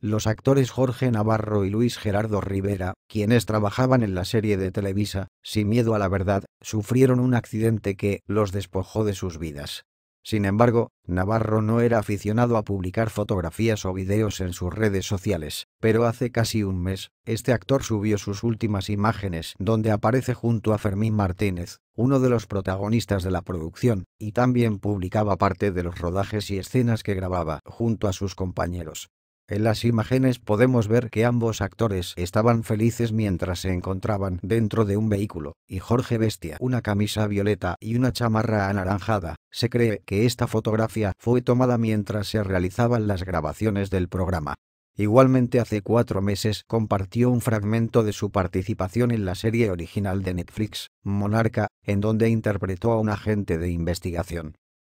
Los actores Jorge Navarro y Luis Gerardo Rivera, quienes trabajaban en la serie de Televisa, Sin miedo a la verdad, sufrieron un accidente que los despojó de sus vidas. Sin embargo, Navarro no era aficionado a publicar fotografías o videos en sus redes sociales, pero hace casi un mes, este actor subió sus últimas imágenes donde aparece junto a Fermín Martínez, uno de los protagonistas de la producción, y también publicaba parte de los rodajes y escenas que grababa junto a sus compañeros. En las imágenes podemos ver que ambos actores estaban felices mientras se encontraban dentro de un vehículo, y Jorge Bestia, una camisa violeta y una chamarra anaranjada. Se cree que esta fotografía fue tomada mientras se realizaban las grabaciones del programa. Igualmente hace cuatro meses compartió un fragmento de su participación en la serie original de Netflix, Monarca, en donde interpretó a un agente de investigación.